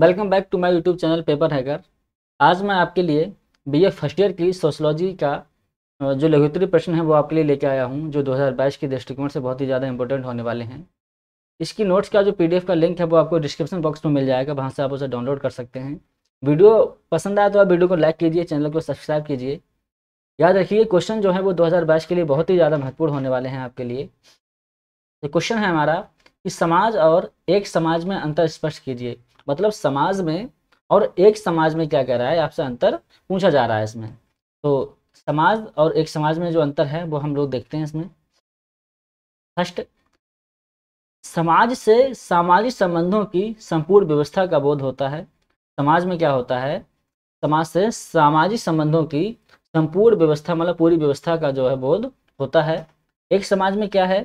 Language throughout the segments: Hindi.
welcome back to my YouTube channel paper hacker आज मैं आपके लिए बीए फर्स्ट ईयर की सोशलॉजी का जो लघुतरी प्रश्न है वो आपके लिए लेके आया हूँ जो 2022 के दृष्टिकोण से बहुत ही ज़्यादा इंपॉर्टेंट होने वाले हैं इसकी नोट्स का जो पीडीएफ का लिंक है वो आपको डिस्क्रिप्शन बॉक्स में मिल जाएगा वहाँ से आप उसे डाउनलोड कर सकते हैं वीडियो पसंद आया तो आप वीडियो को लाइक कीजिए चैनल को सब्सक्राइब कीजिए याद रखिए क्वेश्चन जो है वो दो के लिए बहुत ही ज़्यादा महत्वपूर्ण होने वाले हैं आपके लिए क्वेश्चन है हमारा कि समाज और एक समाज में अंतर स्पष्ट कीजिए मतलब समाज में और एक समाज में क्या कह रहा है आपसे अंतर पूछा जा रहा है इसमें तो समाज और एक समाज में जो अंतर है वो हम लोग देखते हैं इसमें फर्स्ट समाज से सामाजिक संबंधों की संपूर्ण व्यवस्था का बोध होता है समाज में क्या होता है समाज से सामाजिक संबंधों की संपूर्ण व्यवस्था मतलब पूरी व्यवस्था का जो है बोध होता है एक समाज में क्या है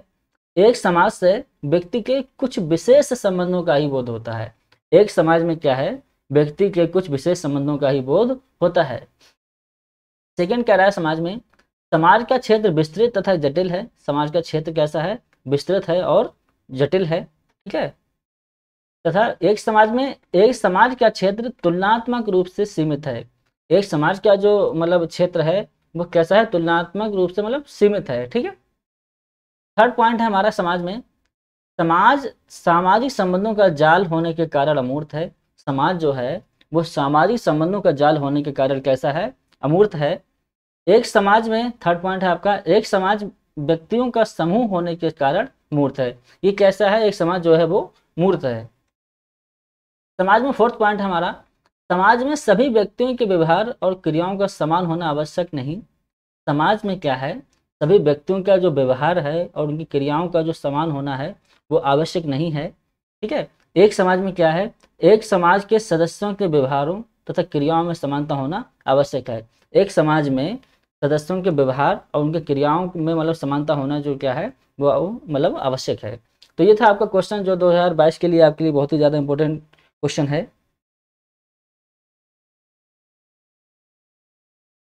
एक समाज से व्यक्ति के कुछ विशेष संबंधों का ही बोध होता है एक समाज में क्या है व्यक्ति के कुछ विशेष संबंधों का ही बोध होता है सेकंड कह रहा है समाज में समाज का क्षेत्र विस्तृत तथा जटिल है समाज का क्षेत्र कैसा है विस्तृत है और जटिल है ठीक है तथा एक समाज में एक समाज का क्षेत्र तुलनात्मक रूप से सीमित है एक समाज का जो मतलब क्षेत्र है वो कैसा है तुलनात्मक रूप से मतलब सीमित है ठीक है थर्ड पॉइंट है हमारा समाज में समाज सामाजिक संबंधों का जाल होने के कारण अमूर्त है समाज जो है वो सामाजिक संबंधों का जाल होने के कारण कैसा है अमूर्त है एक समाज में थर्ड पॉइंट है आपका एक समाज व्यक्तियों का समूह होने के कारण मूर्त है ये कैसा है एक समाज जो है वो मूर्त है समाज में फोर्थ पॉइंट हमारा समाज में सभी व्यक्तियों के व्यवहार और क्रियाओं का समान होना आवश्यक नहीं समाज में क्या है सभी व्यक्तियों का जो व्यवहार है और उनकी क्रियाओं का जो समान होना है वो आवश्यक नहीं है ठीक है एक समाज में क्या है एक समाज के सदस्यों के व्यवहारों तथा क्रियाओं में समानता होना आवश्यक है एक समाज में सदस्यों के व्यवहार और उनके क्रियाओं में मतलब समानता होना जो क्या है वो मतलब आवश्यक है तो ये था आपका क्वेश्चन जो 2022 के लिए आपके लिए बहुत ही ज़्यादा इंपॉर्टेंट क्वेश्चन है